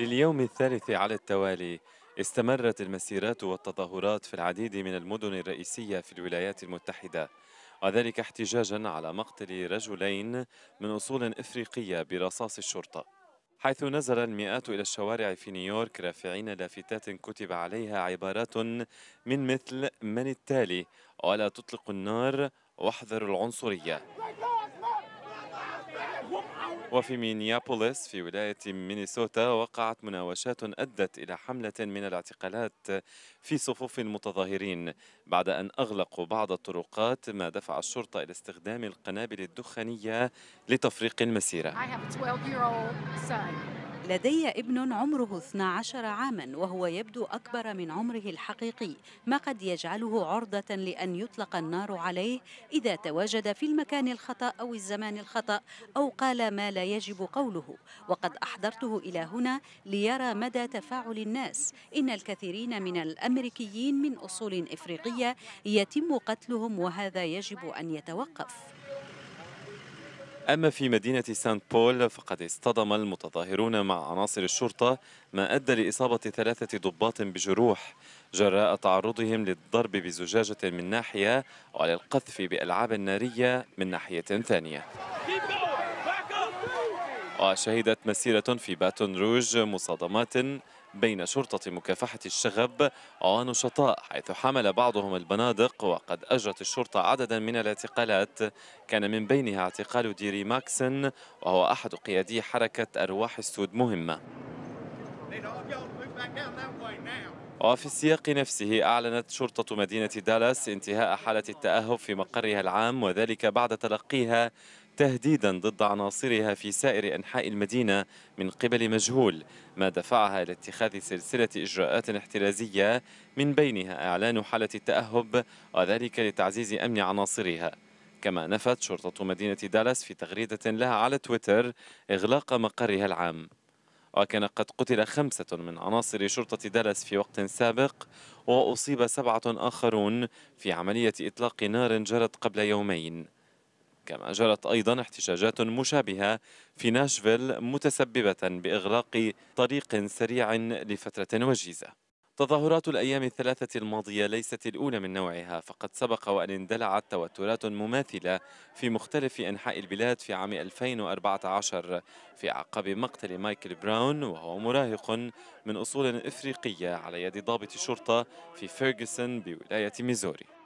لليوم الثالث على التوالي استمرت المسيرات والتظاهرات في العديد من المدن الرئيسية في الولايات المتحدة وذلك احتجاجا على مقتل رجلين من أصول إفريقية برصاص الشرطة حيث نزل المئات إلى الشوارع في نيويورك رافعين لافتات كتب عليها عبارات من مثل من التالي ولا تطلق النار واحذروا العنصرية وفي مينيابوليس في ولاية مينيسوتا وقعت مناوشات أدت إلى حملة من الاعتقالات في صفوف المتظاهرين بعد أن أغلقوا بعض الطرقات ما دفع الشرطة إلى استخدام القنابل الدخانية لتفريق المسيرة لدي ابن عمره 12 عاما وهو يبدو أكبر من عمره الحقيقي ما قد يجعله عرضة لأن يطلق النار عليه إذا تواجد في المكان الخطأ أو الزمان الخطأ أو قال ما لا يجب قوله وقد أحضرته إلى هنا ليرى مدى تفاعل الناس إن الكثيرين من الأمريكيين من أصول إفريقية يتم قتلهم وهذا يجب أن يتوقف أما في مدينة سانت بول فقد اصطدم المتظاهرون مع عناصر الشرطة ما أدى لإصابة ثلاثة ضباط بجروح جراء تعرضهم للضرب بزجاجة من ناحية وللقذف بألعاب نارية من ناحية ثانية وشهدت مسيرة في باتون روج مصادمات بين شرطة مكافحة الشغب ونشطاء حيث حمل بعضهم البنادق وقد أجرت الشرطة عددا من الاعتقالات كان من بينها اعتقال ديري ماكسن وهو أحد قيادي حركة أرواح السود مهمة وفي السياق نفسه أعلنت شرطة مدينة دالاس انتهاء حالة التأهب في مقرها العام وذلك بعد تلقيها تهديدا ضد عناصرها في سائر أنحاء المدينة من قبل مجهول ما دفعها إلى اتخاذ سلسلة إجراءات احترازية من بينها إعلان حالة التأهب وذلك لتعزيز أمن عناصرها كما نفت شرطة مدينة دالاس في تغريدة لها على تويتر إغلاق مقرها العام وكان قد قتل خمسة من عناصر شرطة دالاس في وقت سابق وأصيب سبعة آخرون في عملية إطلاق نار جرت قبل يومين كما جرت أيضا احتجاجات مشابهة في ناشفيل متسببة بإغلاق طريق سريع لفترة وجيزة تظاهرات الأيام الثلاثة الماضية ليست الأولى من نوعها فقد سبق وأن اندلعت توترات مماثلة في مختلف أنحاء البلاد في عام 2014 في أعقاب مقتل مايكل براون وهو مراهق من أصول إفريقية على يد ضابط شرطة في فيرغسون بولاية ميزوري